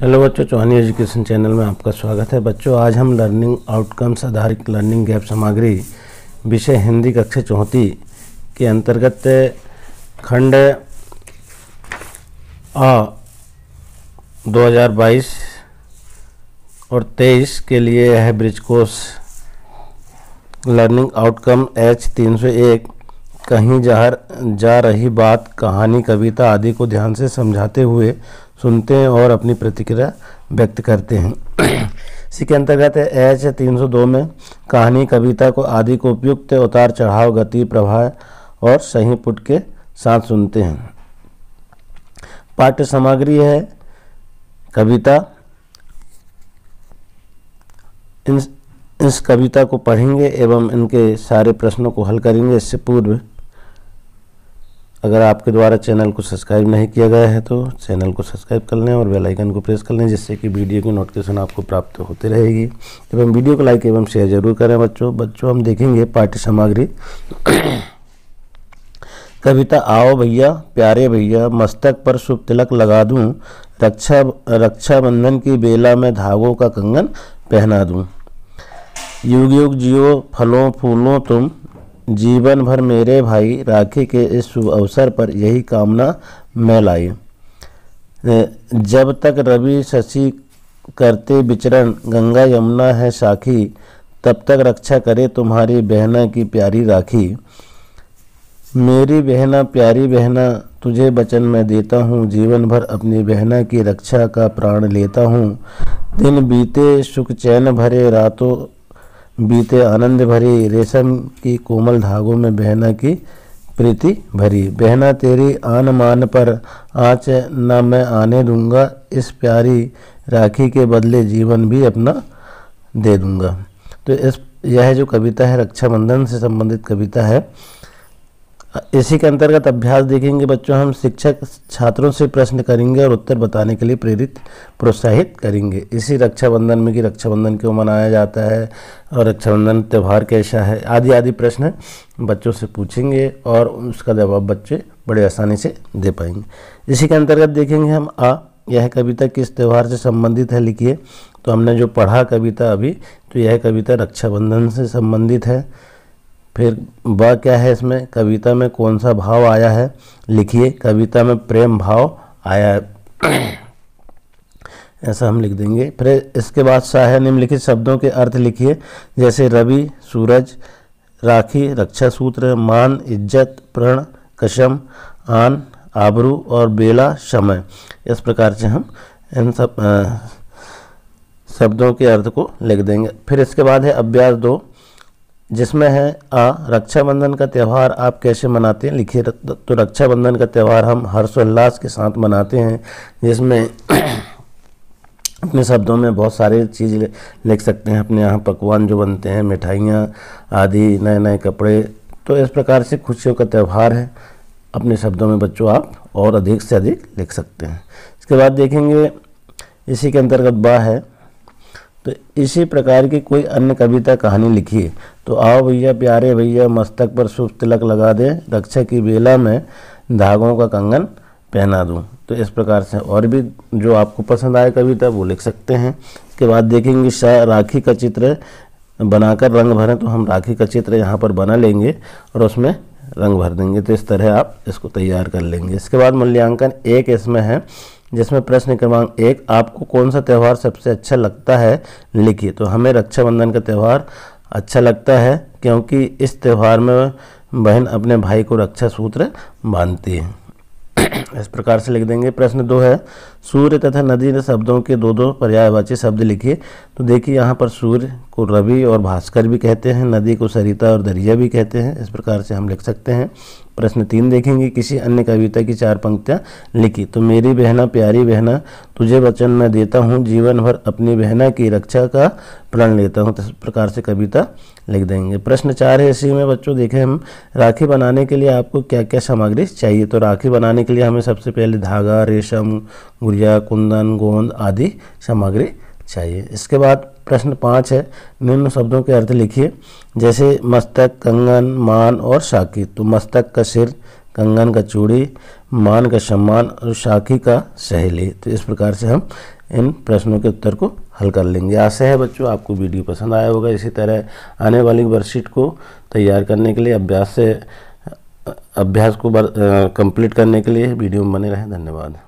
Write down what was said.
hello बच्चों चौहानी education channel में आपका स्वागत है बच्चों आज हम लर्निंग आउटकम्स आधारित लर्निंग गैप सामग्री विषय हिंदी कक्षा चौथी के अंतर्गत खंड अ 2022 और 23 के लिए यह bridge course learning outcome H 301 कहीं जा जा रही बात कहानी कविता आदि को ध्यान से समझाते हुए सुनते हैं और अपनी प्रतिक्रिया व्यक्त करते हैं इसी के अंतर्गत है एच तीन में कहानी कविता को आदि को उपयुक्त उतार चढ़ाव गति प्रभाव और सही पुट के साथ सुनते हैं पाठ्य सामग्री है कविता इस कविता को पढ़ेंगे एवं इनके सारे प्रश्नों को हल करेंगे इससे पूर्व अगर आपके द्वारा चैनल को सब्सक्राइब नहीं किया गया है तो चैनल को सब्सक्राइब कर लें और बेल आइकन को प्रेस कर लें जिससे कि वीडियो की नोटिफिकेशन आपको प्राप्त होती रहेगी एवं वीडियो को लाइक एवं शेयर जरूर करें बच्चों बच्चों हम देखेंगे पाठ्य सामग्री कविता आओ भैया प्यारे भैया मस्तक पर शुभ तिलक लगा दूँ रक्षा रक्षाबंधन की बेला में धागों का कंगन पहना दूँ युग युग जियो फलों फूलों तुम जीवन भर मेरे भाई राखी के इस शुभ अवसर पर यही कामना मैं लाई जब तक रवि शशि करते विचरण गंगा यमुना है साखी तब तक रक्षा करे तुम्हारी बहना की प्यारी राखी मेरी बहना प्यारी बहना तुझे वचन मैं देता हूँ जीवन भर अपनी बहना की रक्षा का प्राण लेता हूँ दिन बीते सुख चैन भरे रातों बीते आनंद भरी रेशम की कोमल धागों में बहना की प्रीति भरी बहना तेरी आन मान पर आँच न मैं आने दूंगा इस प्यारी राखी के बदले जीवन भी अपना दे दूंगा तो इस यह जो कविता है रक्षाबंधन से संबंधित कविता है इसी के अंतर्गत अभ्यास देखेंगे बच्चों हम शिक्षक छात्रों से प्रश्न करेंगे और उत्तर बताने के लिए प्रेरित प्रोत्साहित करेंगे इसी रक्षाबंधन में कि रक्षाबंधन क्यों मनाया जाता है और रक्षाबंधन त्यौहार कैसा है आदि आदि प्रश्न बच्चों से पूछेंगे और उसका जवाब बच्चे बड़े आसानी से दे पाएंगे इसी के अंतर्गत देखेंगे हम आ यह कविता किस त्यौहार से संबंधित है लिखिए तो हमने जो पढ़ा कविता अभी तो यह कविता रक्षाबंधन से संबंधित है फिर ब क्या है इसमें कविता में कौन सा भाव आया है लिखिए कविता में प्रेम भाव आया है ऐसा हम लिख देंगे फिर इसके बाद शाह निम्नलिखित शब्दों के अर्थ लिखिए जैसे रवि सूरज राखी रक्षा सूत्र मान इज्जत प्रण कशम आन आबरू और बेला समय इस प्रकार से हम इन सब शब्दों के अर्थ को लिख देंगे फिर इसके बाद है अभ्यास दो जिसमें है आ रक्षाबंधन का त्यौहार आप कैसे मनाते हैं लिखिए तो रक्षाबंधन का त्यौहार हम हर्षोल्लास के साथ मनाते हैं जिसमें अपने शब्दों में बहुत सारे चीज़ लिख सकते हैं अपने यहाँ पकवान जो बनते हैं मिठाइयाँ आदि नए नए कपड़े तो इस प्रकार से खुशियों का त्यौहार है अपने शब्दों में बच्चों आप और अधिक से अधिक लिख सकते हैं इसके बाद देखेंगे इसी के अंतर्गत बा है तो इसी प्रकार की कोई अन्य कविता कहानी लिखिए तो आओ भैया प्यारे भैया मस्तक पर शुभ तिलक लगा दें रक्षा की बेला में धागों का कंगन पहना दूँ तो इस प्रकार से और भी जो आपको पसंद आए कविता वो लिख सकते हैं इसके बाद देखेंगे राखी का चित्र बनाकर रंग भरें तो हम राखी का चित्र यहाँ पर बना लेंगे और उसमें रंग भर देंगे तो इस तरह आप इसको तैयार कर लेंगे इसके बाद मूल्यांकन एक इसमें है जिसमें प्रश्न क्रमांक एक आपको कौन सा त्यौहार सबसे अच्छा लगता है लिखिए तो हमें रक्षाबंधन का त्यौहार अच्छा लगता है क्योंकि इस त्यौहार में बहन अपने भाई को रक्षा सूत्र बांधती है इस प्रकार से लिख देंगे प्रश्न दो है सूर्य तथा नदी ने शब्दों के दो दो पर्यायवाची शब्द लिखिए तो देखिए यहाँ पर सूर्य को रवि और भास्कर भी कहते हैं नदी को सरिता और दरिया भी कहते हैं इस प्रकार से हम लिख सकते हैं प्रश्न तीन देखेंगे किसी अन्य कविता की चार पंक्तियाँ लिखी तो मेरी बहना प्यारी बहना तुझे वचन मैं देता हूँ जीवन भर अपनी बहना की रक्षा का प्रण लेता हूँ तो इस प्रकार से कविता लिख देंगे प्रश्न चार है इसी में बच्चों देखें हम राखी बनाने के लिए आपको क्या क्या सामग्री चाहिए तो राखी बनाने के लिए हमें सबसे पहले धागा रेशम गुड़िया कुंदन गोंद आदि सामग्री चाहिए इसके बाद प्रश्न पाँच है निम्न शब्दों के अर्थ लिखिए जैसे मस्तक कंगन मान और शाकी तो मस्तक का सिर कंगन का चूड़ी मान का सम्मान और शाकी का सहेली तो इस प्रकार से हम इन प्रश्नों के उत्तर को हल कर लेंगे आशा है बच्चों आपको वीडियो पसंद आया होगा इसी तरह आने वाली वर्कशीट को तैयार करने के लिए अभ्यास से अभ्यास को कंप्लीट करने के लिए वीडियो में बने रहें धन्यवाद